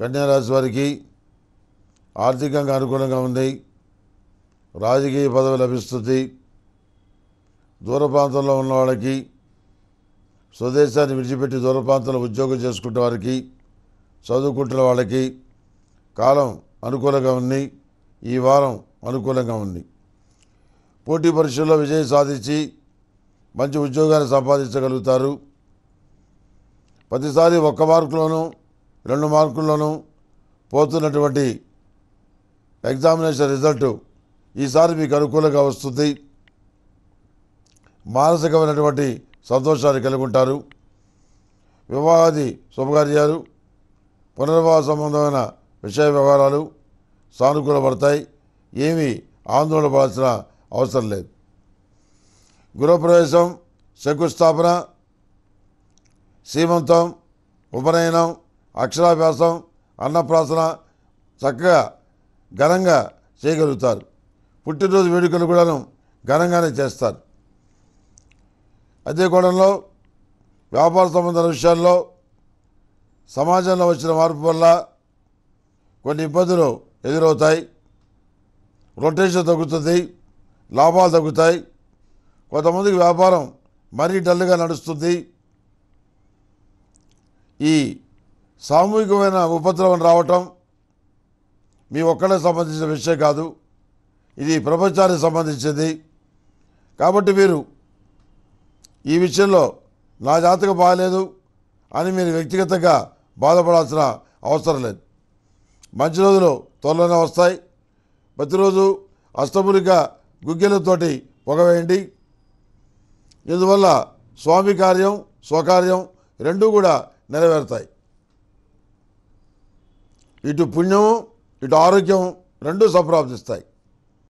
కన్యారాశి వారికి ఆర్థికంగా అనుకూలంగా ఉంది రాజకీయ పదవి లభిస్తుంది దూర ప్రాంతంలో ఉన్న వాళ్ళకి స్వదేశాన్ని విడిచిపెట్టి దూర ప్రాంతంలో ఉద్యోగం చేసుకుంటే వారికి చదువుకుంటున్న వాళ్ళకి కాలం అనుకూలంగా ఉంది ఈ వారం అనుకూలంగా ఉంది పోటీ పరీక్షల్లో విజయం సాధించి మంచి ఉద్యోగాన్ని సంపాదించగలుగుతారు ప్రతిసారి ఒక్క మార్కులోనూ రెండు మార్కుల్లోనూ పోతున్నటువంటి ఎగ్జామినేషన్ రిజల్ట్ ఈసారి మీకు అనుకూలంగా వస్తుంది మానసికమైనటువంటి సంతోషాన్ని కలిగి ఉంటారు వివాహాది శుభకార్యాలు పునర్వాహ సంబంధమైన విషయ వ్యవహారాలు సానుకూలపడతాయి ఏమీ ఆందోళన పడాల్సిన అవసరం లేదు గృహప్రవేశం శంకుస్థాపన సీమంతం ఉపనయనం అక్షరాభ్యాసం అన్నప్రాసన చక్కగా ఘనంగా చేయగలుగుతారు పుట్టినరోజు వేడుకలు కూడాను ఘనంగానే చేస్తారు అదే కోణంలో వ్యాపార సంబంధాల విషయాల్లో సమాజంలో వచ్చిన మార్పు వల్ల కొన్ని ఇబ్బందులు ఎదురవుతాయి రొటేషన్ తగ్గుతుంది లాభాలు తగ్గుతాయి కొంతమందికి వ్యాపారం మరీ డల్గా నడుస్తుంది ఈ సామూహికమైన ఉపద్రవం రావటం మీ ఒక్కడే సంబంధించిన విషయం కాదు ఇది ప్రపంచానికి సంబంధించింది కాబట్టి మీరు ఈ విషయంలో నా జాతక బాగలేదు అని మీరు వ్యక్తిగతంగా బాధపడాల్సిన అవసరం లేదు మంచి రోజులు త్వరలోనే వస్తాయి ప్రతిరోజు అష్టమురిక గుగ్గిలతోటి పొగవేయండి ఇందువల్ల స్వామి కార్యం స్వకార్యం రెండూ కూడా నెరవేరుతాయి ఇటు పుణ్యము ఇటు ఆరోగ్యం రెండూ సంప్రాప్తిస్తాయి